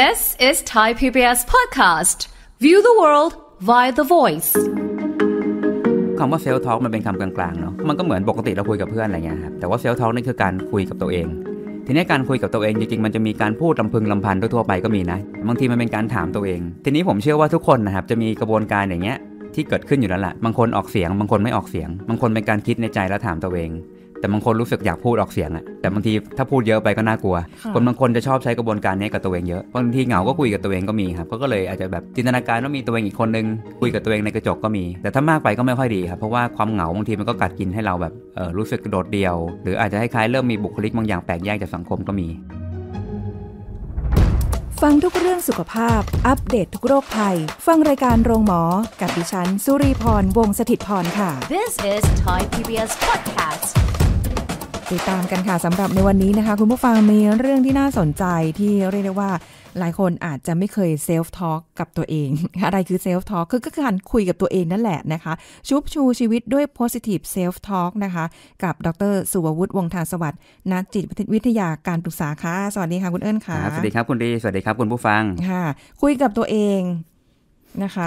This is Thai PBS podcast. View the world via the voice. คำว่าเซลท็อกมันเป็นคำกลางๆเนาะ มันก็เหมือนปกติเราคุยกับเพื่อนอะไรเงี้ยครับ แต่ว่าเซลท็อกนี่คือการคุยกับตัวเอง ทีนี้การคุยกับตัวเองจริงๆมันจะมีการพูดลำพึงลำพันทั่วๆไปก็มีนะ บางทีมันเป็นการถามตัวเอง ทีนี้ผมเชื่อว่าทุกคนนะครับ จะมีกระบวนการอย่างเงี้ยที่เกิดขึ้นอยู่แล้วละ่ะ บางคนออกเสียงบางคนไม่ออกเสียง บางคนเป็นการคิดในใจแล้วถามตัวเองแต่บางคนรู้สึกอยากพูดออกเสียงอะแต่บางทีถ้าพูดเยอะไปก็น่ากลัว คนบางคนจะชอบใช้กระบวนการนี้กับตัวเองเยอะ บางทีเหงา ก็คุยกับตัวเองก็มีครับก็เลยอาจจะแบบจินตนาการว่ามีตัวเองอีกคนนึงคุยกับตัวเองในกระจกก็มี แต่ถ้ามากไปก็ไม่ค่อยดีครับ เพราะว่าความเหงาบางทีมันก็กัดกินให้เราแบบเออรู้สึกโดดเดี่ยว หรืออาจจะคล้ายๆเริ่มมีบุคลิกบางอย่างแปลกแยกจากสังคมก็มี ฟังทุกเรื่องสุขภาพ อัปเดตททุกโรคภัย ฟังรายการโรงหมอ กับดิฉัน สุรีพร วงศิตพรค่ะ This is Thai PBS podcast ติดตามกันค่ะสำหรับในวันนี้นะคะ คุณผู้ฟังมีเรื่องที่น่าสนใจที่เรียกได้ว่า หลายคนอาจจะไม่เคยเซลฟ์ทอล์กกับตัวเองอะไรคือเซลฟ์ทอล์กคือก็คือการคุยกับตัวเองนั่นแหละนะคะ ชุบชูชีวิตด้วย positive self talk นะคะ กับดรสุวัตวงทางสวัสดิ์นักจิตวิทยาการปรึกษาค่ะสวัสดีค่ะคุณเอิญค่ะสวัสดีครับ คุณดีสวัสดีครับคุณผู้ฟังค่ะ คุยกับตัวเองนะคะ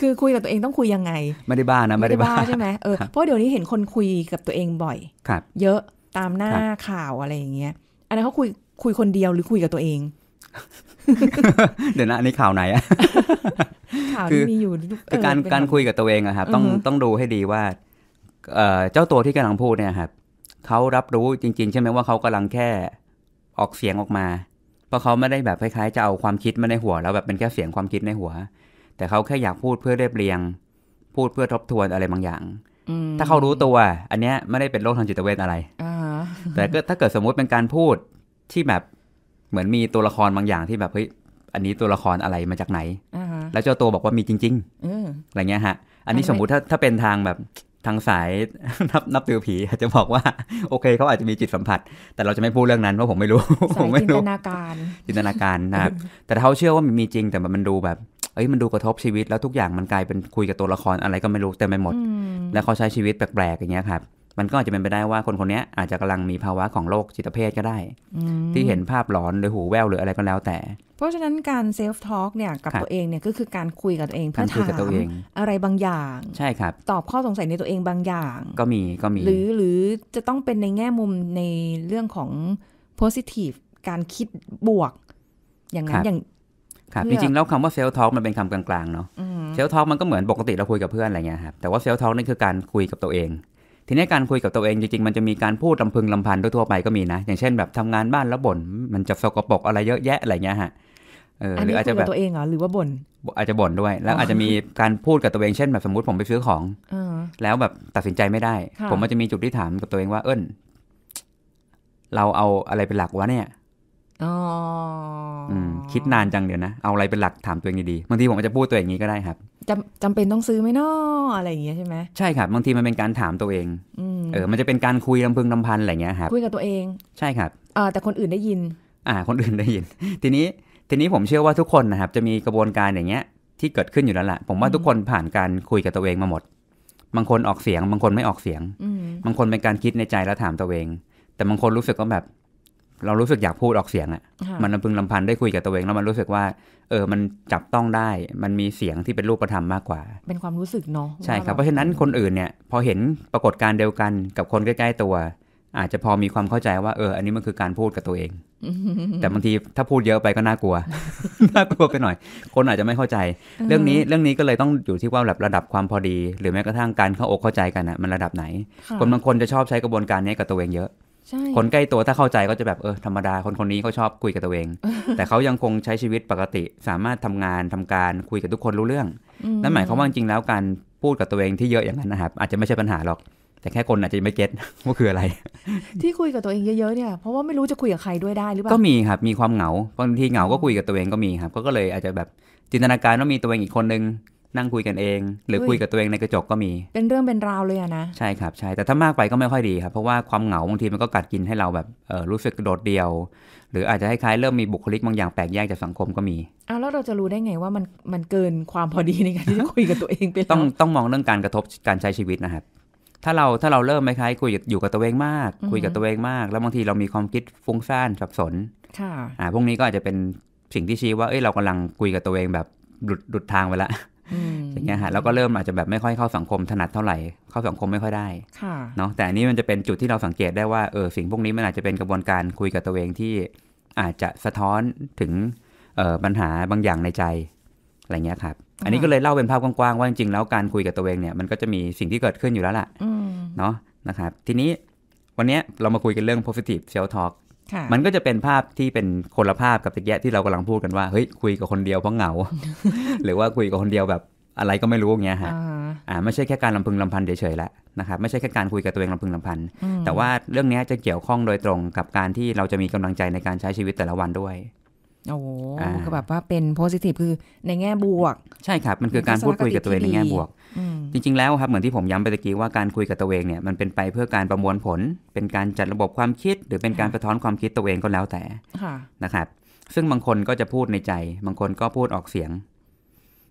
คือคุยกับตัวเองต้องคุยยังไงไม่ได้บ้านะไม่ได้บ้าใช่ไหมเออเพราะเดี๋ยวนี้เห็นคนคุยกับตัวเองบ่อย ครับ เยอะตามหน้าข่าวอะไรอย่างเงี้ย อันนั้นเขาคุย คุยคนเดียวหรือคุยกับตัวเอง เดี๋ยวนะในข่าวไหนอะข่าวที่มีอยู่คือการการคุยกับตัวเองอะครับ ต้องต้องดูให้ดีว่าเจ้าตัวที่กำลังพูดเนี่ยครับ เขารับรู้จริงๆใช่ไหมว่าเขากำลังแค่ออกเสียงออกมาเพราะเขาไม่ได้แบบคล้ายๆจะเอาความคิดมาในหัวแล้วแบบเป็นแค่เสียงความคิดในหัวแต่เขาแค่อยากพูดเพื่อเรียบเรียง พูดเพื่อทบทวนอะไรบางอย่างถ้าเขารู้ตัว อันเนี้ยไม่ได้เป็นโรคทางจิตเวชอะไรแต่ก็ถ้าเกิดสมมุติเป็นการพูดที่แบบเหมือนมีตัวละครบางอย่าง ที่แบบเฮ้ยอันนี้ตัวละครอะไรมาจากไหนแล้วเจ้าตัวบอกว่ามีจริงๆอะไรเงี้ยฮะอันนี้สมมุติถ้าถ้าเป็นทางแบบทางสายนับนับตือผีจะบอกว่าโอเคเขาอาจจะมีจิตสัมผัสแต่เราจะไม่พูดเรื่องนั้นเพราะผมไม่รู้ผมไม่รู้จินตนาการจินตนาการนะครับแต่เขาเชื่อว่ามันมีจริงแต่มันดูแบบเอ้ยมันดูกระทบชีวิตแล้วทุกอย่างมันกลายเป็นคุยกับตัวละครอะไรก็ไม่รู้เต็มไปหมดแล้วเขาใช้ชีวิตแปลกๆอย่างเงี้ยครับมันก็อาจจะเป็นไปได้ว่าคนคนนี้อาจจะกำลังมีภาวะของโรคจิตเภทก็ได้ ที่เห็นภาพหลอนหรือหูแว่วหรืออะไรก็แล้วแต่ เพราะฉะนั้นการเซลฟ์ทอล์กเนี่ยกับตัวเองเนี่ยก็คือการคุยกับตัวเองเพื่อถามอะไรบางอย่างใช่ครับ ตอบข้อสงสัยในตัวเองบางอย่าง ก็มีก็มีหรือหรือจะต้องเป็นในแง่มุมในเรื่องของ positive การคิดบวก อย่างนั้นอย่างครับจริงๆแล้วคำว่าเซลท็อกมันเป็นคำกลางๆเนาะเซลท็อกมันก็เหมือนปกติเราคุยกับเพื่อนอะไรเงี้ยครับแต่ว่าเซลท็อกนี่คือการคุยกับตัวเองทีนี้การคุยกับตัวเองจริงๆ มันจะมีการพูดลำพึงลำพันทั่วไปก็มีนะ อย่างเช่นแบบทำงานบ้านแล้วบ่น มันจะสกปรกอะไรเยอะแยะอะไรเงี้ยฮะ เออหรืออาจจะแบบตัวเองเหรอหรือว่าบ่นอาจจะบ่นด้วย แล้วอาจจะมีการพูดกับตัวเองเช่น แบบสมมติผมไปซื้อของอแล้วแบบตัดสินใจไม่ได้ ผมมันจะมีจุดที่ถามกับตัวเองว่าเอิ้นเราเอาอะไรเป็นหลักวะเนี่ยคิดนานจังเดี๋ยวนะเอาอะไรเป็นหลักถามตัวเองดีๆบางทีผมอาจจะพูดตัวอย่างนี้ก็ได้ครับจำจำเป็นต้องซื้อไหมนาะอะไรอย่างเงี้ยใช่ไหมใช่ครับบางทีมันเป็นการถามตัวเองเออมันจะเป็นการคุยลำพึงลำพันอะไรเงี้ยครับคุยกับตัวเองใช่ครับเอแต่คนอื่นได้ยินอ่าคนอื่นได้ยิน ทีนี้ทีนี้ผมเชื่อว่าทุกคนนะครับจะมีกระบวนการอย่างเงี้ยที่เกิดขึ้นอยู่แล้วแหละผมว่าทุกคนผ่านการคุยกับตัวเองมาหมด บางคนออกเสียงบางคนไม่ออกเสียงบางคนเป็นการคิดในใจแล้วถามตัวเอง แต่บางคนรู้สึกว่าแบบเรารู้สึกอยากพูดออกเสียงอะ่ะ มันลำพึงลำพันได้คุยกับตัวเองแล้วมันรู้สึกว่า เออ มันจับต้องได้ มันมีเสียงที่เป็นรูปธรรมมากกว่า เป็นความรู้สึกเนาะ ใช่ครับ เพราะฉะนั้นคนอื่นเนี่ย พอเห็นปรากฏการเดียวกันกับคนใกล้ ๆตัว อาจจะพอมีความเข้าใจว่า เออ อันนี้มันคือการพูดกับตัวเอง แต่บางทีถ้าพูดเยอะไปก็น่ากลัว น่ากลัวไปหน่อย คนอาจจะไม่เข้าใจ เรื่องนี้ เรื่องนี้ก็เลยต้องอยู่ที่ว่าแบบระดับความพอดี หรือแม้กระทั่งการเข้าอกเข้าใจกันอ่ะ มันระดับไหน คนบางคนจะชอบใช้กระบวนการนี้กับตัวเองเยอะคนใกล้ตัวถ้าเข้าใจก็จะแบบเออธรรมดาคนคนนี้เขาชอบคุยกับตัวเอง แต่เขายังคงใช้ชีวิตปกติ สามารถทำงานทำการคุยกับทุกคนรู้เรื่องนั่นหมายความว่าจริงแล้วการพูดกับตัวเองที่เยอะอย่างนั้นนะครับ อาจจะไม่ใช่ปัญหาหรอก แต่แค่คนอาจจะไม่เก็ตว่าคืออะไร ที่คุยกับตัวเองเยอะๆเนี่ยเพราะว่าไม่รู้จะคุยกับใครด้วยได้หรือเปล่าก็มีครับมีความเหงาบางทีเหงาก็คุยกับตัวเองก็มีครับก็เลยอาจจะแบบจินตนาการว่ามีตัวเองอีกคนนึงนั่งคุยกันเองหรือคุยกับตัวเองในกระจกก็มี เป็นเรื่องเป็นราวเลยอะนะ ใช่ครับใช่แต่ถ้ามากไปก็ไม่ค่อยดีครับ เพราะว่าความเหงาบางทีมันก็กัดกินให้เราแบบเออรู้สึกโดดเดี่ยว หรืออาจจะคล้ายๆเริ่มมีบุคลิกบางอย่างแปลกแยกจากสังคมก็มี อ้าวแล้วเราจะรู้ได้ไงว่ามันมันเกินความพอดีในการที่จะคุยกับตัวเองไปต้อง ต้องมองเรื่องการกระทบการใช้ชีวิตนะครับ ถ้าเราถ้าเราเริ่มไคล้ายคุยอยู่กับตัวเองมาก คุยกับตัวเองมาก แล้วบางทีเรามีความคิดฟุ้งซ่านสับสนค่ะอ่าพวกนี้ก็อาจจะเป็นสิ่งที่ชี้ว่าเอ้ยเรากำลังคุยกับตัวเองแบบหลุดหลุดทางไปละอย่างเงี้ยฮะแล้วก็เริ่มอาจจะแบบไม่ค่อยเข้าสังคมถนัดเท่าไหร่เข้าสังคมไม่ค่อยได้เนาะแต่อันนี้มันจะเป็นจุดที่เราสังเกตได้ว่าเออสิ่งพวกนี้มันอาจจะเป็นกระบวนการคุยกับตัวเองที่อาจจะสะท้อนถึงปัญหาบางอย่างในใจอะไรเงี้ยครับอันนี้ก็เลยเล่าเป็นภาพกว้างๆ ว่าจริงๆแล้วการคุยกับตัวเองเนี่ยมันก็จะมีสิ่งที่เกิดขึ้นอยู่แล้วล่ะเนาะนะครับทีนี้วันนี้เรามาคุยกันเรื่อง positive self talk มันก็จะเป็นภาพที่เป็นคนละภาพกับตะแยะที่เรากำลังพูดกันว่าเฮ้ยคุยกับคนเดียวเพราะเหงา หรือว่าคุยกับคนเดียวแบบอะไรก็ไม่รู้อย่างเงี้ยฮะอ่าไม่ใช่แค่การลำพึงลำพันเฉยๆแล้วนะครับไม่ใช่แค่การคุยกับตัวเองลำพึงลำพันแต่ว่าเรื่องนี้จะเกี่ยวข้องโดยตรงกับการที่เราจะมีกำลังใจในการใช้ชีวิตแต่ละวันด้วยโอ้ก็แบบว่าเป็นโพสิทีฟคือในแง่บวก ใช่ครับ มันคือการพูดคุยกับตัวเองในแง่บวกจริงๆแล้วครับเหมือนที่ผมย้ำไปตะกี้ว่าการคุยกับตัวเองเนี่ยมันเป็นไปเพื่อการประมวลผล เป็นการจัดระบบความคิด หรือเป็นการสะท้อนความคิดตัวเองก็แล้วแต่นะครับซึ่งบางคนก็จะพูดในใจ บางคนก็พูดออกเสียง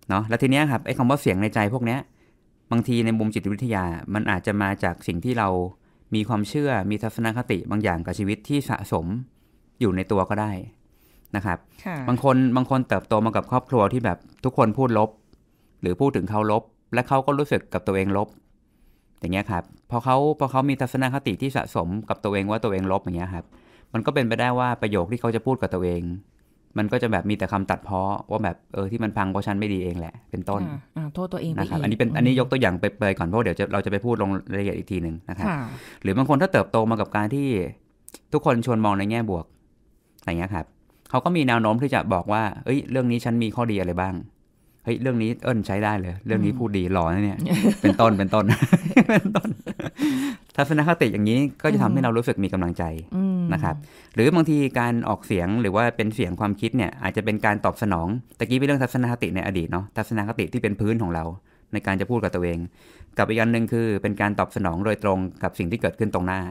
เนาะแล้วทีเนี้ยครับไอ้คำว่าเสียงในใจพวกเนี้ย บางทีในมุมจิตวิทยา มันอาจจะมาจากสิ่งที่เรามีความเชื่อมีทัศนคติบางอย่างกับชีวิตที่สะสมอยู่ในตัวก็ได้นะครับบางคนบางคนเติบโตมากับครอบครัวที่แบบทุกคนพูดลบ หรือพูดถึงเขาลบ และเขาก็รู้สึกกับตัวเองลบ อย่างเงี้ยครับพอเขาพอเขามีทัศนคติที่สะสมกับตัวเองว่าตัวเองลบอย่างเงี้ยครับ มันก็เป็นไปได้ว่าประโยคที่เขาจะพูดกับตัวเอง มันก็จะแบบมีแต่คำตัดเพาะว่าแบบเออที่มันพังเพราะฉันไม่ดีเองแหละ เป็นต้นโทษตัวเองนะครับ อันนี้เป็นอันนี้ยกตัวอย่างไปไปก่อนเพราะเดี๋ยวเราจะไปพูดลงรายละเอียดอีกทีหนึ่งนะครับหรือบางคนถ้าเติบโตมากับการที่ ทุกคนชวนมองในแง่บวก อย่างเงี้ยครับเขาก็มีแนวโน้มที่จะบอกว่า เอ้ย เรื่องนี้ฉันมีข้อดีอะไรบ้าง เฮ้ย เรื่องนี้เอิญใช้ได้เลย เรื่องนี้พูดดีหล่อเนี่ย เป็นต้น เป็นต้น เป็นต้น ทัศนคติอย่างนี้ก็จะทำให้เรารู้สึกมีกำลังใจนะครับ หรือบางทีการออกเสียงหรือว่าเป็นเสียงความคิดเนี่ย อาจจะเป็นการตอบสนอง ตะกี้เป็นเรื่องทัศนคติในอดีตเนาะ ทัศนคติที่เป็นพื้นของเรา ในการจะพูดกับตัวเอง กับอีกอันหนึ่งคือ เป็นการตอบสนองโดยตรงกับสิ่งที่เกิดขึ้นตรงหน้า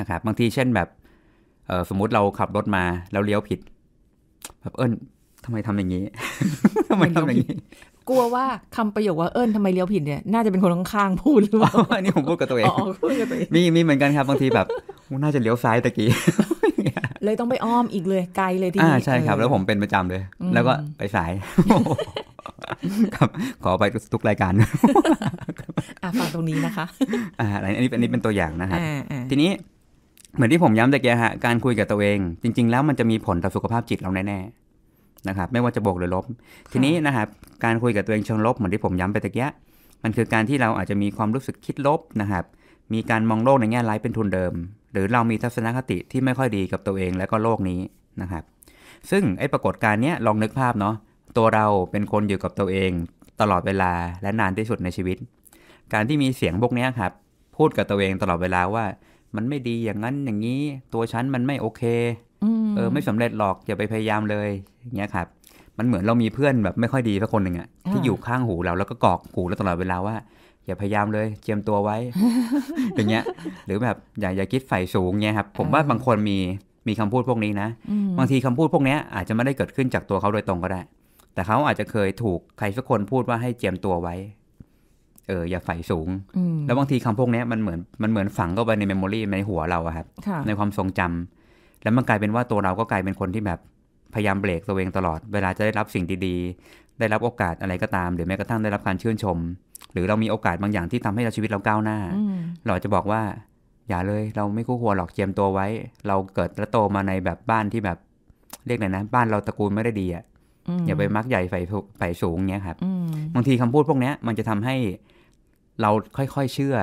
นะครับ บางทีเช่นแบบสมมุติเราขับรถมาแล้วเลี้ยวผิดแบบเอิญทำไมทำอย่างนี้ทำไมทำอย่างนี้ กลัวว่าคำประโยคว่า เอิญทำไมเลี้ยวผิดเนี่ยน่าจะเป็นคนข้างๆพูดหรือเปล่าอันนี้ผมพูดกับตัวเองพูดกับตัวเองมีมีเหมือนกันครับบางทีแบบน่าจะเลี้ยวซ้ายตะกี้เลยต้องไปอ้อมอีกเลยไกลเลยทีอ่าใช่ครับ แล้วผมเป็นประจำเลย แล้วก็ไปสาย ครับ ขอไปทุกรายการอ่าฟังตรงนี้นะคะอ่า อันนี้อันนี้เป็นตัวอย่างนะฮะทีนี้เหมือนที่ผมย้ำตะเกียฮะการคุยกับตัวเอง จริงๆ แล้วมันจะมีผลต่อสุขภาพจิตเราแน่ๆนะครับ ไม่ว่าจะบวกหรือลบ ทีนี้นะครับ การคุยกับตัวเองเชิงลบเหมือนที่ผมย้ำไปตะเกียมันคือการที่เราอาจจะมีความรู้สึกคิดลบนะครับ มีการมองโลกในแง่ร้ายเป็นทุนเดิม หรือเรามีทัศนคติที่ไม่ค่อยดีกับตัวเองและก็โลกนี้นะครับซึ่งไอ้ปรากฏการณ์เนี้ยลองนึกภาพเนาะตัวเราเป็นคนอยู่กับตัวเอง ตลอดเวลาและนานที่สุดในชีวิต การที่มีเสียงพวกนี้ครับพูดกับตัวเองตลอดเวลาว่ามันไม่ดีอย่างนั้นอย่างนี้ตัวฉันมันไม่โอเคเออ ไม่สำเร็จหรอกอย่าไปพยายามเลยอย่างเงี้ยครับมันเหมือนเรามีเพื่อนแบบไม่ค่อยดีสักคนหนึ่งอะที่อยู่ข้างหูเราแล้วก็กอกหูเราตลอดเวลาว่า อย่าพยายามเลยเจียมตัวไว้อย่างเงี้ยหรือแบบอย่าอย่าคิดใฝ่สูงเงี้ยครับผมว่าบางคนมีมีคำพูดพวกนี้นะบางทีคำพูดพวกนี้อาจจะไม่ได้เกิดขึ้นจากตัวเขาโดยตรงก็ได้ แต่เขาอาจจะเคยถูกใครสักคนพูดว่าให้เจียมตัวไว้เอออย่าใฝ่สูง แล้วบางทีคำพวกนี้มันเหมือนมันเหมือนฝังเข้าไปในเมมโมรีในหัวเราครับ ในความทรงจำ แล้วมันกลายเป็นว่าตัวเราก็กลายเป็นคนที่แบบพยายามเบรกตัวเองตลอดเวลาจะได้รับสิ่งดีๆ ได้รับโอกาสอะไรก็ตามหรือแม้กระทั่งได้รับการชื่นชมหรือเรามีโอกาสบางอย่างที่ทำให้เราชีวิตเราก้าวหน้าเราจะบอกว่า อย่าเลยเราไม่คู่ควรหรอกเจียมตัวไว้ เราเกิดและโตมาในแบบบ้านที่แบบเรียกไหนนะบ้านเราตระกูลไม่ได้ดีอะอย่าไปมักใหญ่ไฝ่สูงเนี้ยครับ บางทีคำพูดพวกเนี้ย มันจะทำให้เราค่อย ๆ เชื่อ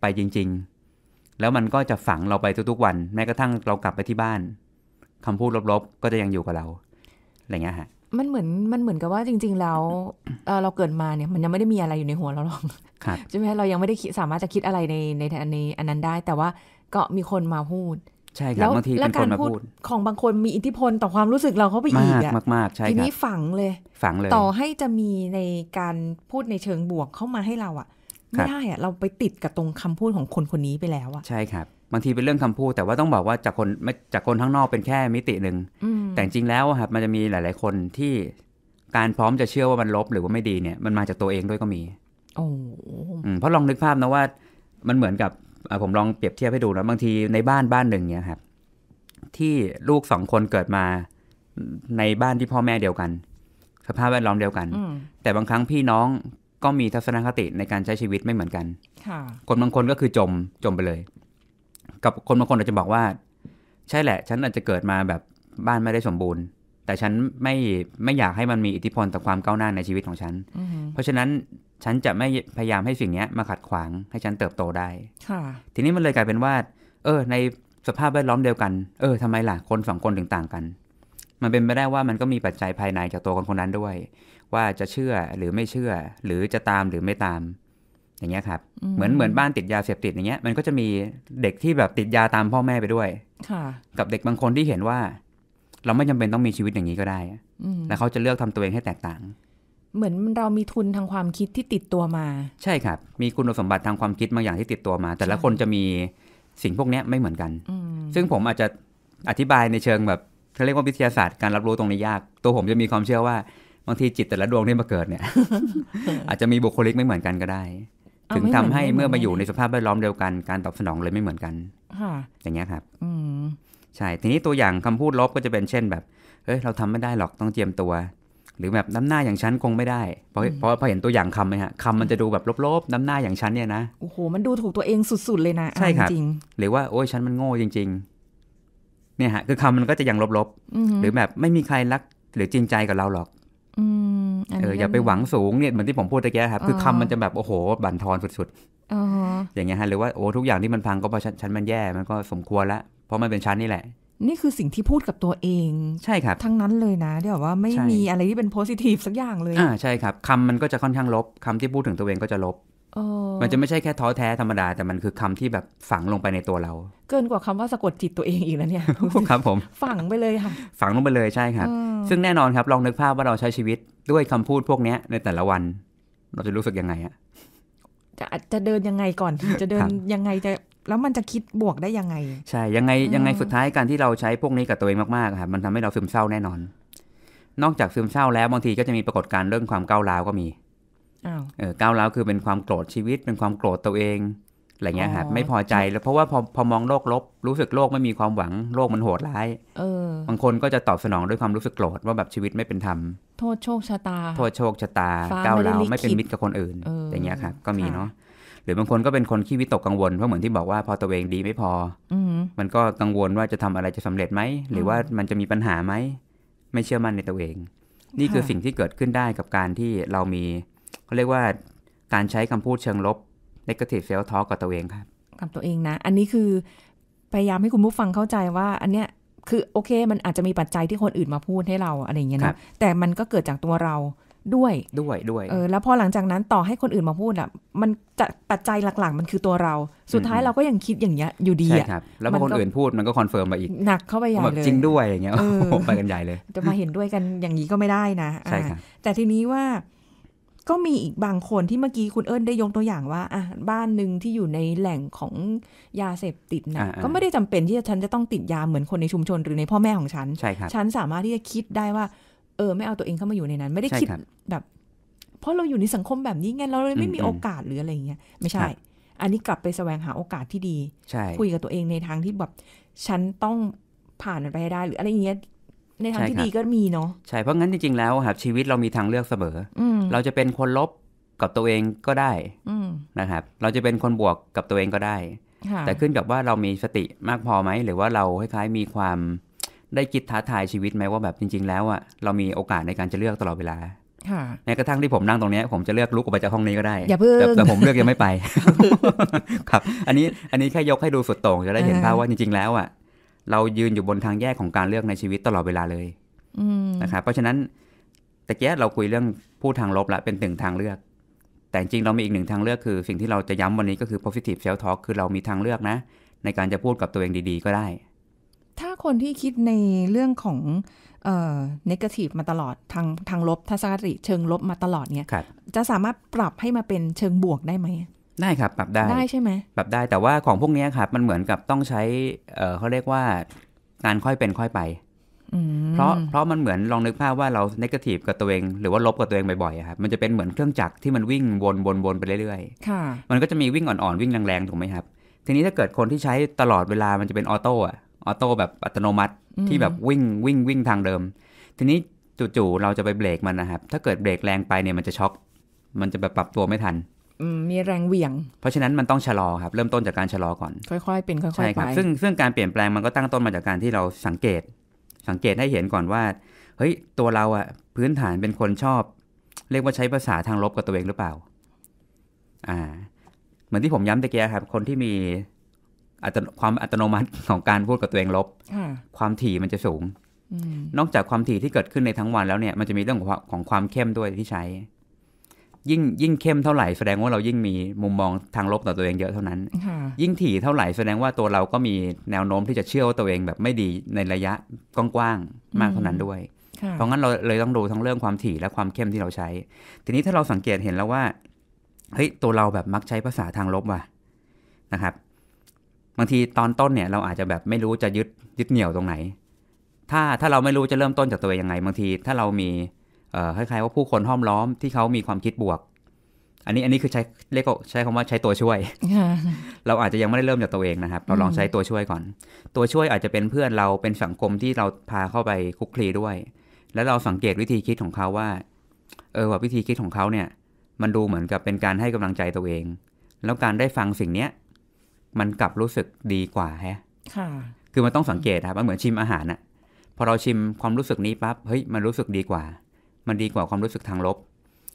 ไปจริง ๆ แล้วมันก็จะฝังเราไปทุกๆวัน แม้กระทั่งเรากลับไปที่บ้าน คำพูดลบๆ ก็จะยังอยู่กับเราอะไรเงี้ยฮะ มันเหมือนมันเหมือนกับว่าจริงๆแล้วเเราเกิดมาเนี่ย มันยังไม่ได้มีอะไรอยู่ในหัวเราหรอกใช่ไหมเรายังไม่ได้สามารถจะคิดอะไรในในในอันนั้นได้ แต่ว่าก็มีคนมาพูดใช่ครับบางทีเป็นคนมาพูด ของบางคนมีอิทธิพลต่อความรู้สึกเราเขาไปอีกอะมากกใช่ครับทีนี้ฝังเลยฝังเลยต่อให้จะมีในการพูดในเชิงบวกเข้ามาให้เราอะไม่ได้อะเราไปติดกับตรงคำพูดของคนคนนี้ไปแล้วอะใช่ครับบางทีเป็นเรื่องคำพูด แต่ว่าต้องบอกว่าจากคนจากคนข้างนอกเป็นแค่มิติหนึ่งแต่จริงแล้วครับมันจะมีหลายๆ คนที่การพร้อมจะเชื่อว่ามันลบ หรือว่าไม่ดีเนี่ย มันมาจากตัวเองด้วยก็มี โอ้เพราะลองนึกภาพนะว่ามันเหมือนกับผมลองเปรียบเทียบให้ดูนะบางทีในบ้านบ้านหนึ่งเนี่ยครับ ที่ลูกสองคนเกิดมาในบ้านที่พ่อแม่เดียวกันสภาพแวดล้อมเดียวกัน แต่บางครั้งพี่น้องก็มีทัศนคติในการใช้ชีวิตไม่เหมือนกันคนบางคนก็คือจมจมไปเลย กับคนบางคนอาจจะบอกว่า ใช่แหละ ฉันอาจจะเกิดมาแบบบ้านไม่ได้สมบูรณ์ แต่ฉันไม่ไม่อยากให้มันมีอิทธิพลต่อความก้าวหน้าในชีวิตของฉันเพราะฉะนั้นฉันจะไม่พยายามให้สิ่งนี้มาขัดขวาง ให้ฉันเติบโตได้ ค่ะ ทีนี้มันเลยกลายเป็นว่า เออ ในสภาพแวดล้อมเดียวกัน เออทำไมล่ะ คนสองคนถึงต่างกัน มันเป็นไปได้ว่ามันก็มีปัจจัยภายในจากตัวคนคนนั้นด้วย ว่าจะเชื่อหรือไม่เชื่อ หรือจะตามหรือไม่ตาม อย่างเงี้ยครับ เหมือนเหมือนบ้านติดยาเสพติดอย่างเงี้ย มันก็จะมีเด็กที่แบบติดยาตามพ่อแม่ไปด้วยค่ะกับเด็กบางคนที่เห็นว่า เราไม่จำเป็นต้องมีชีวิตอย่างนี้ก็ได้ แล้วเขาจะเลือกทำตัวเองให้แตกต่างเหมือนเรามีทุนทางความคิดที่ติดตัวมา ใช่ครับ มีคุณสมบัติทางความคิดบางอย่างที่ติดตัวมา แต่ละคนจะมีสิ่งพวกนี้ไม่เหมือนกัน ซึ่งผมอาจจะอธิบายในเชิงแบบเขาเรียกว่าวิทยาศาสตร์การรับรู้ตรงนี้ยาก ตัวผมจะมีความเชื่อว่าบางทีจิตแต่ละดวงที่มาเกิดเนี่ย อาจจะมีบุคลิกไม่เหมือนกันก็ได้ ถึงทำให้เมื่อมาอยู่ในสภาพแวดล้อมเดียวกันการตอบสนองเลยไม่เหมือนกันอย่างเงี้ยครับใช่ทีนี้ตัวอย่างคำพูดลบก็จะเป็นเช่น แบบเฮ้ยเราทำไม่ได้หรอกต้องเจียมตัวหรือแบบน้ำหน้าอย่างฉันคงไม่ได้เพราะเพราะพอเห็นตัวอย่างคำไหมฮะคำมันจะดูแบบลบๆ น้ำหน้าอย่างฉันเนี่ยนะโอ้โหมันดูถูกตัวเองสุดๆเลยนะใช่ครับหรือว่าโอ้ยฉันมันโง่จริงๆ เนี่ยฮะคือคำมันก็จะยังลบๆ หรือแบบไม่มีใครรักหรือจริงใจกับเราหรอกเอออย่าไปหวังสูงเนี่ยเหมือนที่ผมพูดตะแก้ครับ คือคำมันจะแบบโอ้โหบั่นทอนสุดๆอย่างเงี้ยฮะหรือว่าโอ้ทุกอย่างที่มันพังก็เพราะฉันมันแย่ มันก็สมควรละเพราะมันเป็นชั้นนี่แหละนี่คือสิ่งที่พูดกับตัวเอง ใช่ครับทั้งนั้นเลยนะเดี๋ยวว่าไม่มีอะไรที่เป็นโพสิทีฟสักอย่างเลยอ่าใช่ครับคำมันก็จะค่อนข้างลบ คำที่พูดถึงตัวเองก็จะลบมันจะไม่ใช่แค่ท้อแท้ธรรมดาแต่มันคือคำที่แบบฝังลงไปในตัวเรา เกินกว่าคำว่าสะกดจิตตัวเองอีกแล้วเนี่ยครับผมฝังไปเลยค่ะฝังลงไปเลยใช่ครับ ซึ่งแน่นอนครับ ลองนึกภาพว่าเราใช้ชีวิตด้วยคำพูดพวกนี้ในแต่ละวัน เราจะรู้สึกยังไงอะจะจะเดินยังไงก่อนจะเดินยังไงจะแล้วมันจะคิดบวกได้ยังไง ใช่ ยังไงยังไงสุดท้ายการที่เราใช้พวกนี้กับตัวเองมากๆครับมันทำให้เราซึมเศร้าแน่นอน นอกจากซึมเศร้าแล้ว บางทีก็จะมีปรากฏการณ์เรื่องความก้าวร้าวก็มีเออก้าวร้าวคือเป็นความโกรธชีวิต เป็นความโกรธตัวเองอะไรเงี้ยครับไม่พอใจแล้วเพราะว่าพอพอมองโลกลบ รู้สึกโลกไม่มีความหวังโลกมันโหดร้ายเออบางคนก็จะตอบสนองด้วยความรู้สึกโกรธว่าแบบชีวิตไม่เป็นธรรมโทษโชคชะตา โทษโชคชะตาก้าวร้าวไม่เป็นมิตรกับคนอื่นอย่างเงี้ยครับก็มีเนาะหรือบางคนก็เป็นคนขี้วิตกกังวลเพราะเหมือนที่บอกว่าพอตัวเองดีไม่พออมันก็กังวลว่าจะทำอะไรจะสำเร็จไหม หรือว่ามันจะมีปัญหาไหม ไม่เชื่อมั่นในตัวเอง นี่คือสิ่งที่เกิดขึ้นได้กับการที่เรามีเขาเรียกว่าการใช้คำพูดเชิงลบในกระ i ิเ s ล l f ท a l กับตัวเองครับ กับตัวเองนะ อันนี้คือ พยายามให้คุณผู้ฟังเข้าใจว่า อันเนี้ยคือโอเคมันอาจจะมีปัจจัยที่คนอื่นมาพูดให้เราอะไรอย่างเงี้ยนะแต่มันก็เกิดจากตัวเราด้วย ด้วย ด้วยเออ แล้วพอหลังจากนั้นต่อให้คนอื่นมาพูดอ่ะ มันจะปัจจัยหลัก ๆ มันคือตัวเรา สุดท้ายเราก็ยังคิดอย่างเงี้ยอยู่ดีอ่ะแล้วพอคนอื่นพูดมันก็คอนเฟิร์มมาอีก หนักเข้าไปใหญ่เลยจริงด้วยอย่างเงี้ยไปกันใหญ่เลย จะมาเห็นด้วยกันอย่างนี้ก็ไม่ได้นะใช่ครับแต่ทีนี้ว่าก็มีอีกบางคนที่เมื่อกี้คุณเอิญได้ยกตัวอย่างว่าอ่ะบ้านหนึ่งที่อยู่ในแหล่งของยาเสพติดนะก็ไม่ได้จำเป็นที่ฉันจะต้องติดยาเหมือนคนในชุมชนหรือในพ่อแม่ของฉันฉันสามารถที่จะคิดได้ว่าเออไม่เอาตัวเองเข้ามาอยู่ในนั้น ไม่ได้คิดแบบ เพราะเราอยู่ในสังคมแบบนี้ไงเราเลยไม่มีโอกาสหรืออะไรเงี้ยไม่ใช่ อันนี้กลับไปแสวงหาโอกาสที่ดีคุยกับตัวเองในทางที่แบบฉันต้องผ่านมันไปให้ได้ หรืออะไรเงี้ยในทางที่ดีก็มีเนาะใช่เพราะงั้นจริงๆแล้วครับชีวิตเรามีทางเลือกเสมอเราจะเป็นคนลบกับตัวเองก็ได้นะครับ เราจะเป็นคนบวกกับตัวเองก็ได้แต่ขึ้นกับว่าเรามีสติมากพอไหมหรือว่าเราคล้ายๆมีความได้คิดท้าทายชีวิตไหมว่าแบบจริงๆแล้วอะเรามีโอกาสในการจะเลือกตลอดเวลาแม้กระทั่งที่ผมนั่งตรงนี้ผมจะเลือกลุกออกไปจากห้องนี้ก็ได้อย่าเพิ่งแต่ผมเลือกยังไม่ไป ครับ อันนี้อันนี้แค่ยกให้ดูสุดโต่งจะได้เห็นภาพว่าจริง ๆ แล้วอ่ะเรายืนอยู่บนทางแยกของการเลือกในชีวิตตลอดเวลาเลยนะครับเพราะฉะนั้นตะเกียเราคุยเรื่องพูดทางลบละเป็นหนึ่งทางเลือก แต่จริงเรามีอีกหนึ่งทางเลือกคือ สิ่งที่เราจะย้ำวันนี้ก็คือ positive self talk คือเรามีทางเลือกนะ ในการจะพูดกับตัวเองดี ๆ ก็ได้ถ้าคนที่คิดในเรื่องของเอ่อน e g a ทีฟมาตลอดทางทางลบทัศนคติเชิงลบมาตลอดเนี่ยจะสามารถปรับให้มาเป็นเชิงบวกได้ไหมได้ครับ ปรับได้ได้ใช่ไหมปรับได้แต่ว่าของพวกนี้ครับมันเหมือนกับต้องใช้เเขาเรียกว่าการค่อยเป็นค่อยไปเพราะเพราะมันเหมือนลองนึกภาพว่าเราเนกาทีฟกับตัวเอง หรือว่าลบกับตัวเองบ่อยๆครับมันจะเป็นเหมือนเครื่องจักรที่มันวิ่งวนวนวนไปเรื่อยๆมันก็จะมีวิ่งอ่อนๆวิ่งแรงๆถูกไหมครับ ทีนี้ถ้าเกิดคนที่ใช้ตลอดเวลามันจะเป็นออโต้อะออโต้แบบอัตโนมัติที่แบบวิ่งวิ่งวิ่งทางเดิม ทีนี้จู่ๆเราจะไปเบรกมันนะครับถ้าเกิดเบรกแรงไปเนี่ยมันจะช็อกมันจะแบบปรับตัวไม่ทันมีแรงเหวี่ยงเพราะฉะนั้นมันต้องชะลอครับเริ่มต้นจากการชะลอก่อนค่อยๆเป็นค่อยๆไปใช่ครับซึ่งซึ่งการเปลี่ยนแปลงมันก็ตั้งต้นมาจากการที่เราสังเกต สังเกตให้เห็นก่อนว่า เฮ้ยตัวเราอะพื้นฐานเป็นคนชอบ เรียกว่าใช้ภาษาทางลบกับตัวเองหรือเปล่า อ่าเหมือนที่ผมย้ำตะเกียครับ คนที่มีความอัตโนมัติของการพูดกับตัวเองลบความถี่มันจะสูง นอกจากความถี่ที่เกิดขึ้นในทั้งวันแล้วเนี่ย มันจะมีเรื่องของของความเข้มด้วยที่ใช้ ยิ่งยิ่งเข้มเท่าไหร่แสดงว่าเรายิ่งมีมุมมองทางลบต่อตัวเองเยอะเท่านั้นยิ่งถี่เท่าไหร่แสดงว่าตัวเราก็มีแนวโน้มที่จะเชื่อว่าตัวเองแบบไม่ดีในระยะกว้างๆมากเท่านั้นด้วย เพราะงั้นเราเลยต้องดูทั้งเรื่องความถี่และความเข้มที่เราใช้ ทีนี้ถ้าเราสังเกตเห็นแล้วว่าเฮ้ยตัวเราแบบมักใช้ภาษาทางลบว่ะนะครับบางทีตอนต้นเนี่ยเราอาจจะแบบไม่รู้จะยึดยึดเหนี่ยวตรงไหน ถ้าถ้าเราไม่รู้จะเริ่มต้นจากตัวเองยังไงบางทีถ้าเรามีคล้ายๆว่าผู้คนห้อมล้อมที่เขามีความคิดบวก อันนี้อันนี้คือใช้เรียกใช้คำว่าใช้ตัวช่วย เราอาจจะยังไม่ได้เริ่มจากตัวเองนะครับ เราลองใช้ตัวช่วยก่อน ตัวช่วยอาจจะเป็นเพื่อนเราเป็นสังคมที่เราพาเข้าไปคุกคลีด้วย แล้วเราสังเกตวิธีคิดของเขาว่า เออว่าวิธีคิดของเขาเนี่ย มันดูเหมือนกับเป็นการให้กำลังใจตัวเอง แล้วการได้ฟังสิ่งเนี้ยมันกลับรู้สึกดีกว่าแฮะค่ะ คือมันต้องสังเกตครับมันเหมือนชิมอาหารอะพอเราชิมความรู้สึกนี้ปั๊บ เฮ้ย มันรู้สึกดีกว่า มันดีกว่าความรู้สึกทางลบ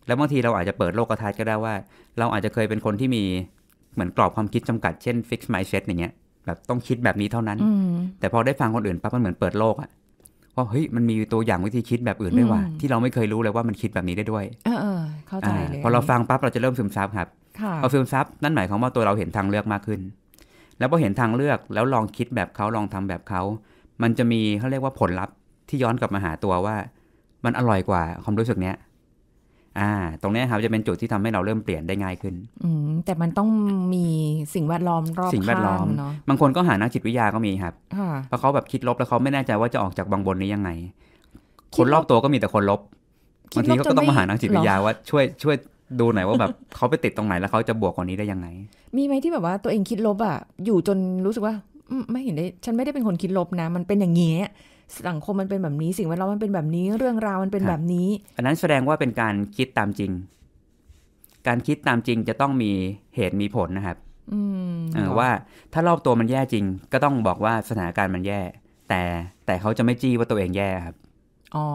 แล้วบางทีเราอาจจะเปิดโลกทัศน์ก็ได้ว่า เราอาจจะเคยเป็นคนที่มีเหมือนกรอบความคิดจำกัด เช่น fix m y s e t อย่างเงี้ย แบบต้องคิดแบบนี้เท่านั้นแต่พอได้ฟังคนอื่นปั๊บ มันเหมือนเปิดโลกอะว่าเฮ้ย มันมีตัวอย่างวิธีคิดแบบอื่นด้วยว่ะ ที่เราไม่เคยรู้เลยว่ามันคิดแบบนี้ได้ด้วย เออ เข้าใจเลย พอเราฟังปั๊บ เราจะเริ่มซึมซับครับพอซึมซับนั่นหมายความว่าตัวเราเห็นทางเลือกมากขึ้นแล้วพอเห็นทางเลือกแล้วลองคิดแบบเขาลองทำแบบเขา มันจะมีเขาเรียกว่าผลลัพธ์ที่ย้อนกลับมาหาตัวว่า มันอร่อยกว่า ความรู้สึกเนี้ยอ่า ตรงนี้ครับจะเป็นจุดที่ทำให้เราเริ่มเปลี่ยนได้ง่ายขึ้น อืม แต่มันต้องมีสิ่งแวดล้อมรอบสิ่งแวดล้อมเนาะ บางคนก็หานักจิตวิทยาก็มีครับ เพราะเขาแบบคิดลบแล้วเขาไม่แน่ใจว่าจะออกจากบางบนนี้ยังไง คนรอบตัวก็มีแต่คนลบบางทีเขาก็ต้องมาหานักจิตวิทยาว่าช่วย ช่วยดูหน่อยว่าแบบเขาไปติดตรงไหน แล้วเขาจะบวกกว่านี้ได้ยังไง มีไหมที่แบบว่าตัวเองคิดลบอ่ะ อยู่จนรู้สึกว่าไม่เห็นได้ ฉันไม่ได้เป็นคนคิดลบนะ มันเป็นอย่างนี้ สังคมมันเป็นแบบนี้สิ่งแวดล้อมมันเป็นแบบนี้เรื่องราวมันเป็นแบบนี้ อันนั้นแสดงว่าเป็นการคิดตามจริง การคิดตามจริงจะต้องมีเหตุมีผลนะครับว่าถ้ารอบตัวมันแย่จริง ก็ต้องบอกว่าสถานการณ์มันแย่ แต่แต่เขาจะไม่จี้ว่าตัวเองแย่ครับ อ๋อ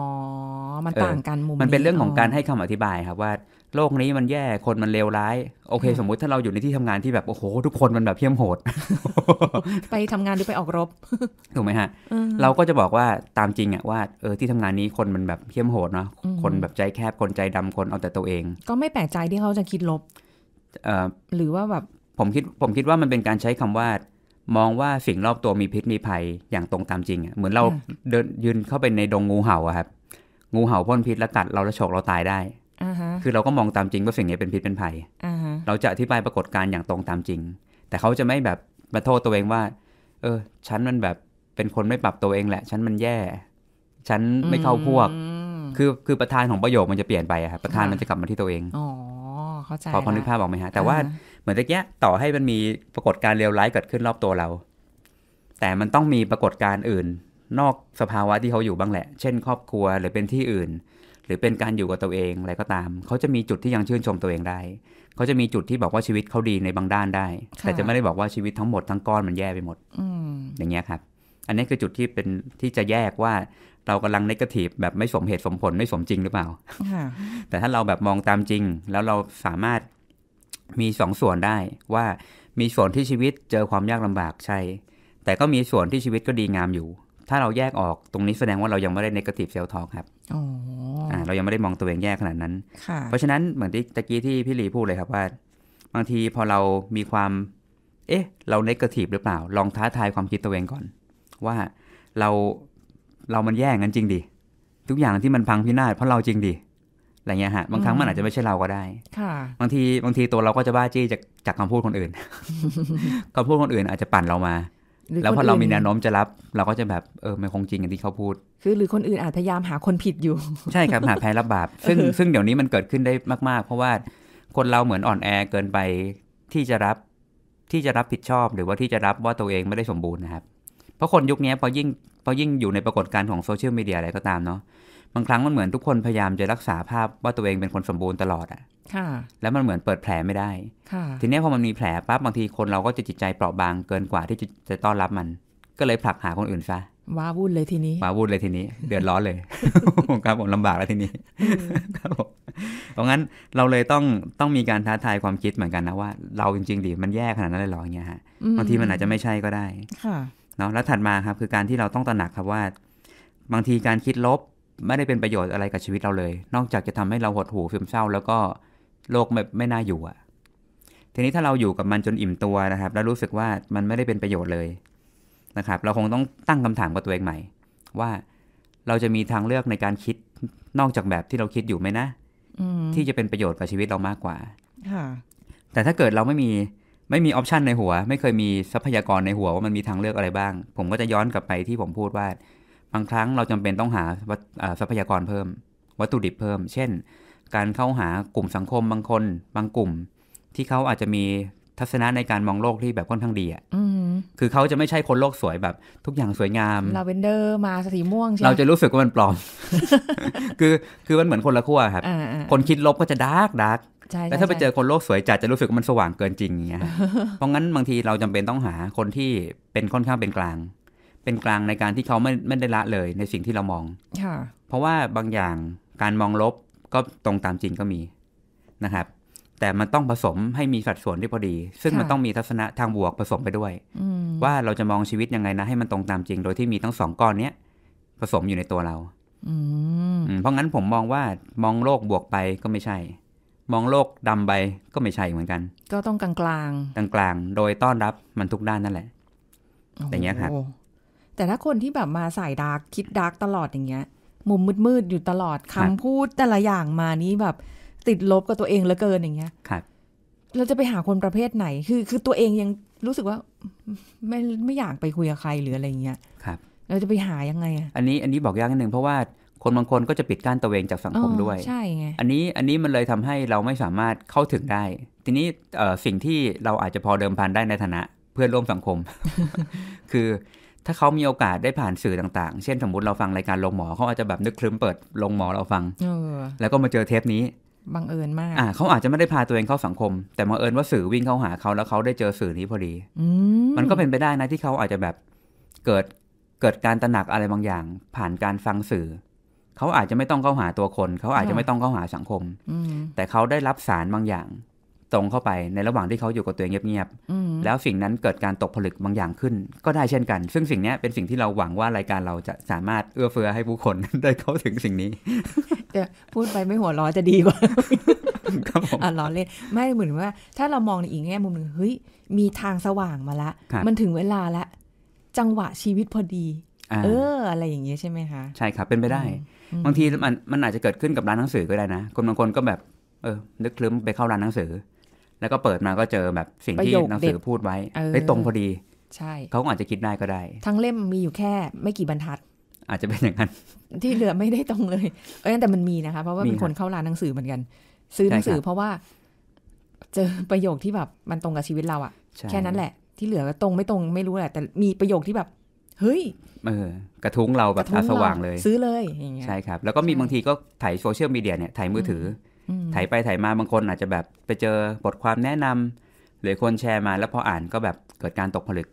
มันต่างกันมุมมันเป็นเรื่องของการให้คำอธิบายครับว่าโลกนี้มันแย่คนมันเลวร้ายโอเค สมมุติถ้าเราอยู่ในที่ทำงานที่แบบโอ้โห ทุกคนมันแบบเพี้ยมโหด ไปทำงานหรือไปออกรบถูกไหมฮะเราก็จะบอกว่าตามจริงอะว่า เออที่ทำงานนี้คนมันแบบเพี้ยมโหดเนาะคนแบบใจแคบคนใจดำคนเอาแต่ตัวเอง ก็ไม่แปลกใจที่เขาจะคิดลบหรือว่าแบบผมคิดผมคิดว่ามันเป็นการใช้คำว่า มองว่าสิ่งรอบตัวมีพิษมีภัยอย่างตรงตามจริงอ่ะเหมือนเราเดินยืนเข้าไปในดงงูเห่าอะครับงูเห่าพ่นพิษแล้วกัดเราแล้วฉกเราตายได้คือเราก็มองตามจริงว่าสิ่งนี้เป็นพิษเป็นภัยเราจะอธิบายปรากฏการณ์อย่างตรงตามจริง แต่เขาจะไม่แบบมาโทษตัวเองว่า เออฉันมันแบบเป็นคนไม่ปรับตัวเองแหละ ฉันมันแย่ ฉันไม่เข้าพวก คือคือประธานของประโยคมันจะเปลี่ยนไปอะครับประธานมันจะกลับมาที่ตัวเองอ๋อเข้าใจพอพอนึกภาพออกไหมฮะแต่ว่าเหมือนตะกี้ต่อให้มันมีปรากฏการณ์เลวร้ายเกิดขึ้นรอบตัวเรา แต่มันต้องมีปรากฏการณ์อื่น นอกสภาวะที่เขาอยู่บ้างแหละ เช่น ครอบครัวหรือเป็นที่อื่นหรือเป็นการอยู่กับตัวเองอะไรก็ตาม เขาจะมีจุดที่ยังชื่นชมตัวเองได้ เขาจะมีจุดที่บอกว่าชีวิตเขาดีในบางด้านได้ แต่จะไม่ได้บอกว่าชีวิตทั้งหมด ทั้งก้อนมันแย่ไปหมดออย่างเงี้ยครับ อันนี้คือจุดที่เป็นที่จะแยกว่า เรากำลังนิเกทีฟแบบไม่สมเหตุสมผลไม่สมจริงหรือเปล่าแต่ถ้าเราแบบมองตามจริง แล้วเราสามารถมีสองส่วนได้ ว่ามีส่วนที่ชีวิตเจอความยากลำบากใช่แต่ก็มีส่วนที่ชีวิตก็ดีงามอยู่ถ้าเราแยกออกตรงนี้แสดงว่าเรายังไม่ได้ negative self talk ครับเรายังไม่ได้มองตัวเองแยกขนาดนั้น เพราะฉะนั้นเหมือนที่ตะกี้ที่พี่ลีพูดเลยครับว่า บางทีพอเรามีความ เอ๊ะเรา negative หรือเปล่าลองท้าทายความคิดตัวเองก่อน ว่าเราเรา มันแย่งั้นจริงดิ ทุกอย่างที่มันพังพินาศเพราะเราจริงดิอะไรเงี้ยฮะบางครั้งมันอาจจะไม่ใช่เราก็ได้ ค่ะ บางทีบางทีตัวเราก็จะบ้าจี้จากจากคำพูดคนอื่นคำพูดคนอื่นอาจจะปั่นเรามาแล้วพอเรามีแนวโน้มจะรับเราก็จะแบบเออมันคงจริงอย่างที่เขาพูด คือหรือคนอื่นอาจพยายามหาคนผิดอยู่ ใช่ครับหาแพ้รับบาปซึ่งซึ่งเดี๋ยวนี้มันเกิดขึ้นได้มากๆ เพราะว่าคนเราเหมือนอ่อนแอเกินไป ที่จะรับที่จะรับผิดชอบ หรือว่าที่จะรับว่าตัวเองไม่ได้สมบูรณ์นะครับ เพราะคนยุคนี้พอยิ่งพอยิ่งอยู่ในปรากฏการณ์ของโซเชียลมีเดียอะไรก็ตามเนาะบางครั้งมันเหมือนทุกคนพยายามจะรักษาภาพ ว่าตัวเองเป็นคนสมบูรณ์ตลอดอ่ะ แล้วมันเหมือนเปิดแผลไม่ได้ทีนี้พอมันมีแผลปั๊บบางทีคนเราก็จะจิตใจเปราะบางเกินกว่าที่จะต้อนรับมัน ก็เลยผลักหาคนอื่นซะ ว้าวุ่นเลยทีนี้ว้าวุ่นเลยทีนี้เดือดร้อนเลยครับผมลำบากแล้วทีนี้ครับผมเพราะงั้นเราเลยต้องต้องมีการท้าทายความคิดเหมือนกันนะว่าเราจริงๆดิมันแย่ขนาดนั้นเลยหรออย่างเงี้ยฮะบางทีมันอาจจะไม่ใช่ก็ได้ค่ะเนาะแล้วถัดมาครับ คือการที่เราต้องตระหนักครับว่า บางทีการคิดลบไม่ได้เป็นประโยชน์อะไรกับชีวิตเราเลย นอกจากจะทำให้เราหดหู่ซึมเศร้า แล้วก็โลกไม่ไม่น่าอยู่อะทีนี้ถ้าเราอยู่กับมันจนอิ่มตัวนะครับ แล้วรู้สึกว่ามันไม่ได้เป็นประโยชน์เลยนะครับ เราคงต้องตั้งคำถามกับตัวเองใหม่ว่าเราจะมีทางเลือกในการคิดนอกจากแบบที่เราคิดอยู่ไหมนะที่จะเป็นประโยชน์กับชีวิตเรามากกว่าแต่ถ้าเกิดเราไม่มีไม่มีออปชันในหัวไม่เคยมีทรัพยากรในหัวว่ามันมีทางเลือกอะไรบ้าง ผมก็จะย้อนกลับไปที่ผมพูดว่าบางครั้งเราจำเป็นต้องหาทรัพยากรเพิ่ม วัตถุดิบเพิ่ม เช่น การเข้าหากลุ่มสังคมบางคน บางกลุ่ม ที่เขาอาจจะมีทัศนะในการมองโลกที่แบบค่อนข้างดีอ่ะคือเขาจะไม่ใช่คนโลกสวยแบบ ทุกอย่างสวยงามลาเวนเดอร์มาสีม่วงใช่เราจะรู้สึกว่ามันปลอมคือคือมันเหมือนคนละขั้วครับคนคิดลบก็จะดาร์กดาร์กแต่ถ้าไปเจอคนโลกสวยจัดจะรู้สึกว่ามันสว่างเกินจริงอย่างเงี้ยเพราะงั้นบางทีเราจำเป็นต้องหาคนที่เป็นค่อนข้างเป็นกลางเป็นกลางในการที่เขาไม่ไม่ได้ละเลยในสิ่งที่เรามองค่ะเพราะว่าบางอย่างการมองลบก็ตรงตามจริงก็มีนะครับ แต่มันต้องผสมให้มีสัดส่วนที่พอดี ซึ่งมันต้องมีทัศนะทางบวกผสมไปด้วยว่าเราจะมองชีวิตยังไงนะ ให้มันตรงตามจริงโดยที่มีทั้งสองก้อนเนี้ย ผสมอยู่ในตัวเรา เพราะงั้นผมมองว่ามองโลกบวกไปก็ไม่ใช่ มองโลกดำไปก็ไม่ใช่เหมือนกัน ก็ต้องกลางกลางกลางกลางโดยต้อนรับมันทุกด้านนั่นแหละ อย่างเงี้ยครับแต่ถ้าคนที่แบบมาสายดาร์กคิดดาร์กตลอดอย่างเงี้ย มุมมืดๆอยู่ตลอดคำพูดแต่ละอย่างมานี้แบบติดลบกับตัวเองเหลือเกินอย่างเงี้ยครับเราจะไปหาคนประเภทไหนคือ คือตัวเองยังรู้สึกว่าไม่ไม่อยากไปคุยกับใครหรืออะไรเงี้ยครับเราจะไปหายังไงอ่ะอันนี้อันนี้บอกยากนิดนึงเพราะว่าคนบางคนก็จะปิดกั้นตัวเองจากสังคมด้วยใช่ไงอันนี้อันนี้มันเลยทำให้เราไม่สามารถเข้าถึงได้ ทีนี้สิ่งที่เราอาจจะพอเดิมพันได้ในฐานะ เพื่อนร่วมสังคม คือถ้าเขามีโอกาสได้ผ่านสื่อต่างๆ เช่น สมมติเราฟังรายการลงหมอเขาอาจจะแบบนึกคลึมเปิดลงหมอเราฟังแล้วก็มาเจอเทปนี้บังเอิญมาก อ่าเขาอาจจะไม่ได้พาตัวเองเข้าสังคม แต่บังเอิญว่าสื่อวิ่งเข้าหาเขาแล้วเขาได้เจอสื่อนี้พอดีมันก็เป็นไปได้นะที่เขาอาจจะแบบเกิดเกิดการตระหนักอะไรบางอย่างผ่านการฟังสื่อ เขาอาจจะไม่ต้องเข้าหาตัวคนเขาอาจจะไม่ต้องเข้าหาสังคมแต่เขาได้รับสารบางอย่างตรงเข้าไปในระหว่างที่เขาอยู่กับตัวเองเงียบๆแล้วสิ่งนั้นเกิดการตกผลึกบางอย่างขึ้น ก็ได้เช่นกัน ซึ่งสิ่งนี้เป็นสิ่งที่เราหวังว่ารายการเราจะสามารถเอื้อเฟื้อให้ผู้คนได้เข้าถึงสิ่งนี้ยวพูดไปไม่หัวร้อจะดีกว่าครับผมอ่ะร้อเล่นไม่เหมือนว่าถ้าเรามองในอีกแง่มุมหนึ่งเฮ้ยมีทางสว่างมาละ มันถึงเวลาละจังหวะชีวิตพอดีเอออะไรอย่างเงี้ยใช่ไหมคะใช่ครับเป็นไปได้บางทีมันมันอาจจะเกิดขึ้นกับร้านหนังสือก็ได้นะคนบางคนก็แบบเออ นึกคลึ้มไปเข้าร้านหนังสือแล้วก็เปิดมาก็เจอแบบสิ่งที่หนังสือพูดไว้ได้ตรงพอดี ใช่เขาอาจจะคิดได้ก็ได้ ทั้งเล่มมีอยู่แค่ไม่กี่บรรทัด อาจจะเป็นอย่างนั้น ที่เหลือไม่ได้ตรงเลย เออแต่มันมีนะคะเพราะว่าเป็นคนเข้าร้านหนังสือเหมือนกัน ซื้อหนังสือเพราะว่า เจอประโยคที่แบบมันตรงกับชีวิตเราอะแค่นั้นแหละ ที่เหลือตรงไม่ตรงไม่รู้แหละแต่มีประโยคที่แบบเฮ้ย เออ กระทุ้งเราแบบตาสว่างเลย ซื้อเลยอย่างเงี้ยใช่ครับ แล้วก็มีบางทีก็ถ่ายโซเชียลมีเดียเนี่ยถ่ายมือถือถ่ายไปถ่ายมาบางคนอาจจะแบบไปเจอบทความแนะนำ หรือคนแชร์มาแล้วพออ่านก็แบบเกิดการตกผลึก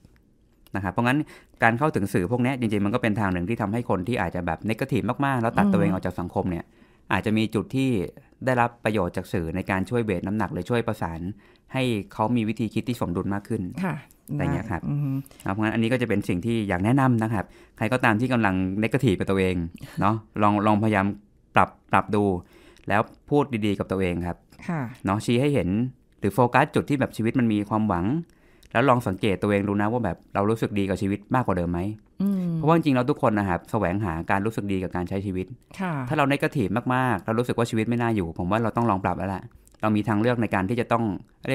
นะครับเพราะงั้นการเข้าถึงสื่อพวกนี้จริงๆมันก็เป็นทางหนึ่งที่ทำให้คนที่อาจจะแบบนิ่งทีมากๆ แล้วตัดตัวเองออกจากสังคมเนี่ย อาจจะมีจุดที่ได้รับประโยชน์จากสื่อในการช่วยเบรน้ำหนัก หรือช่วยประสานให้เขามีวิธีคิดที่สมดุลมากขึ้นค่ะอะไเงี้ยครับเพราะงั้นอันนี้ก็จะเป็นสิ่งที่อยากแนะนำนะครับใครก็ตามที่กำลังนิกงทีไปตัวเองเนาะลองลองพยายามปรับปรับดูแล้วพูดดีๆกับตัวเองครับเนาะชี้ให้เห็นหรือโฟกัสจุดที่แบบชีวิตมันมีความหวัง แล้วลองสังเกตตัวเองดูนะว่าแบบเรารู้สึกดีกับชีวิตมากกว่าเดิมไหมเพราะว่าจริงเราทุกคนนะครับแสวงหาการรู้สึกดีกับการใช้ชีวิต ถ้าเราในกระถีบมากๆเรารู้สึกว่าชีวิตไม่น่าอยู่ ผมว่าเราต้องลองปรับแล้วล่ะเรามีทางเลือกในการที่จะต้อง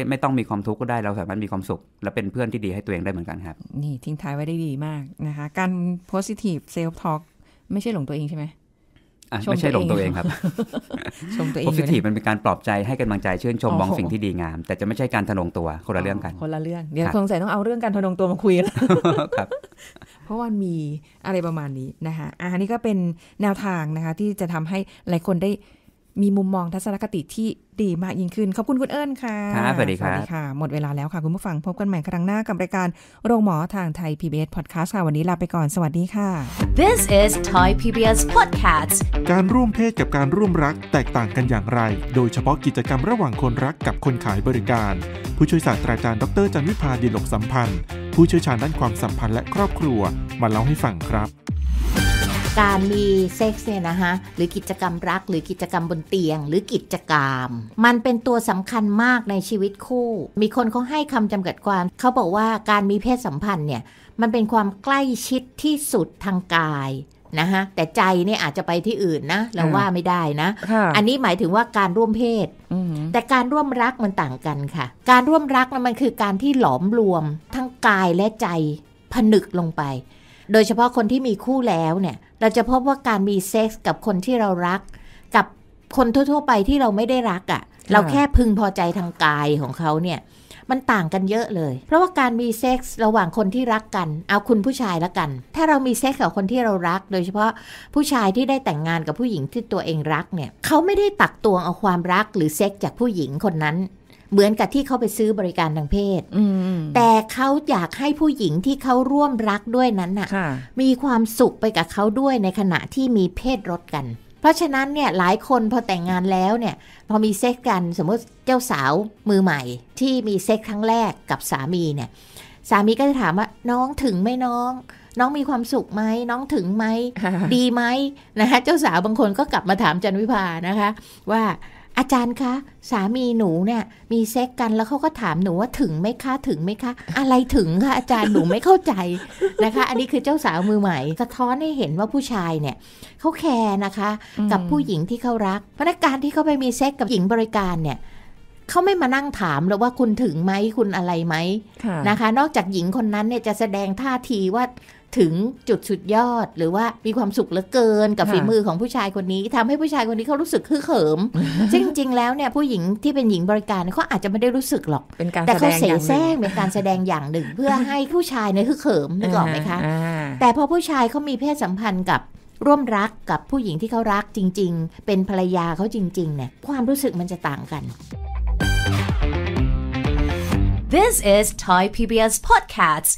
ไม่ต้องมีความทุกข์ก็ได้เราสามารถมีความสุข และเป็นเพื่อนที่ดีให้ตัวเองได้เหมือนกันครับ นี่ทิ้งท้ายไว้ได้ดีมากนะคะ การ positive self talk ไม่ใช่หลงตัวเองใช่ไหมไม่ใช่หลงตัวเองครับ ชมตัวเอง p o s i t i v มันเป็นการปลอบใจให้กำลังใจชื่นชมมองสิ่งที่ดีงาม แต่จะไม่ใช่การทนงตัวคนละเรื่องกัน คนละเรื่องเดี๋ยวคงใส่ต้องเอาเรื่องการทนงตัวมาคุยแล้วครับ เพราะว่ามีอะไรประมาณนี้นะคะอันนี้ก็เป็นแนวทางนะคะ ที่จะทำให้หลายคนได้มีมุมมองทัศนคติที่ดีมากยิ่งขึ้น ขอบคุณคุณเอิญค่ะครับสวัสดีคค่ะ หมดเวลาแล้วค่ะ คุณผู้ฟังพบกันใหม่ครั้งหน้ากับรายการโรงหมอทางไทย PBS Podcast ค่ะ วันนี้ลาไปก่อนสวัสดีค่ะ This is Thai PBS Podcast การร่วมเพศกับการร่วมรักแตกต่างกันอย่างไร โดยเฉพาะกิจกรรมระหว่างคนรักกับคนขายบริการ ผู้ช่วยศาสตราจารย์ดรจันวิพาดหลกสัมพันธ์ผู้เชี่ยวชาญด้านความสัมพันธ์และครอบครัวมาเล่าให้ฟังครับการมีเซ็กซ์เนี่ยนะคะหรือกิจกรรมรักหรือกิจกรรมบนเตียง หรือกิจกรรม มันเป็นตัวสำคัญมากในชีวิตคู่ มีคนเขาให้คำจำกัดความ เขาบอกว่าการมีเพศสัมพันธ์เนี่ย มันเป็นความใกล้ชิดที่สุดทางกายนะคะแต่ใจเนี่ยอาจจะไปที่อื่นนะเราว่าไม่ได้นะ อันนี้หมายถึงว่าการร่วมเพศ แต่การร่วมรักมันต่างกันค่ะ การร่วมรักมันคือการที่หลอมรวมทั้งกายและใจผนึกลงไป โดยเฉพาะคนที่มีคู่แล้วเนี่ยเราจะพบว่าการมีเซ็กส์กับคนที่เรารัก กับคนทั่วๆ ไปที่เราไม่ได้รักอะ่ะเราแค่พึงพอใจทางกายของเขาเนี่ยมันต่างกันเยอะเลย เพราะว่าการมีเซ็กส์ระหว่างคนที่รักกัน เอาคุณผู้ชายละกัน ถ้าเรามีเซ็กส์กับคนที่เรารักโดยเฉพาะผู้ชายที่ได้แต่งงานกับผู้หญิงที่ตัวเองรักเนี่ยเขาไม่ได้ตักตวงเอาความรักหรือเซ็กส์จากผู้หญิงคนนั้นเหมือนกับที่เขาไปซื้อบริการทางเพศแต่เขาอยากให้ผู้หญิงที่เขาร่วมรักด้วยนั้นน่ะมีความสุขไปกับเขาด้วยในขณะที่มีเพศรสกัน เพราะฉะนั้นเนี่ยหลายคนพอแต่งงานแล้วเนี่ย พอมีเซ็กกันสมมติเจ้าสาวมือใหม่ ที่มีเซ็กครั้งแรกกับสามีเนี่ย สามีก็จะถามว่าน้องถึงไหมน้อง น้องมีความสุขไหมน้องถึงไหมดีไหมนะคะเจ้าสาวบางคนก็กลับมาถามจันวิพานะคะ ว่าอาจารย์คะ สามีหนูเนี่ยมีเซ็กกันแล้วเขาก็ถามหนูว่าถึงไหมคะถึงไหมคะ อะไรถึงคะ อาจารย์หนูไม่เข้าใจนะคะอันนี้คือเจ้าสาวมือใหม่สะท้อนให้เห็นว่าผู้ชายเนี่ย เขาแคร์นะคะ กับผู้หญิงที่เขารัก พนักการที่เขาไปมีเซ็กกับหญิงบริการเนี่ยเขาไม่มานั่งถามหรอกว่าคุณถึงไหมคุณอะไรไหมนะคะ นอกจากหญิงคนนั้นเนี่ยจะแสดงท่าทีว่าถึงจุดสุดยอดหรือว่ามีความสุขเหลือเกินกับฝีมือของผู้ชายคนนี้ ทำให้ผู้ชายคนนี้เขารู้สึกฮึกเขิมซึ่งจริง ๆ แล้วเนี่ย ผู้หญิงที่เป็นหญิงบริการเขาอาจจะไม่ได้รู้สึกหรอกเป็นการแต่เขาเสแสร้งเป็นการแสดงอย่างหนึ่งเพื่อให้ผู้ชายเนี่ยฮึกเขิมนึกออกไหมคะแต่พอผู้ชายเขามีเพศสัมพันธ์กับร่วมรักกับผู้หญิงที่เขารักจริง ๆ เป็นภรรยาเขาจริงๆเนี่ยความรู้สึกมันจะต่างกัน This is Thai PBS Podcast